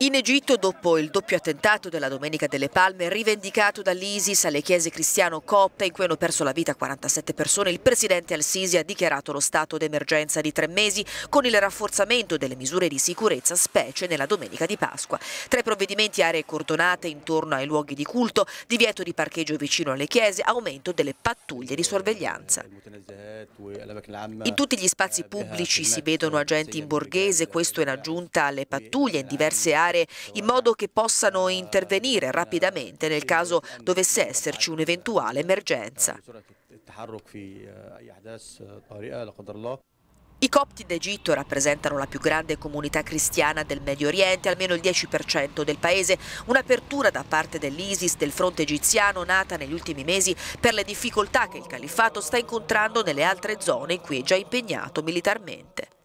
In Egitto, dopo il doppio attentato della Domenica delle Palme, rivendicato dall'ISIS alle chiese cristiano-copte in cui hanno perso la vita 47 persone, il presidente Al-Sisi ha dichiarato lo stato d'emergenza di tre mesi con il rafforzamento delle misure di sicurezza, specie nella Domenica di Pasqua. Tra i provvedimenti aree cordonate intorno ai luoghi di culto, divieto di parcheggio vicino alle chiese, aumento delle pattuglie di sorveglianza. In tutti gli spazi pubblici si vedono agenti in borghese, questo in aggiunta alle pattuglie in diverse aree militare in modo che possano intervenire rapidamente nel caso dovesse esserci un'eventuale emergenza. I copti d'Egitto rappresentano la più grande comunità cristiana del Medio Oriente, almeno il 10% del paese, un'apertura da parte dell'ISIS del fronte egiziano nata negli ultimi mesi per le difficoltà che il califfato sta incontrando nelle altre zone in cui è già impegnato militarmente.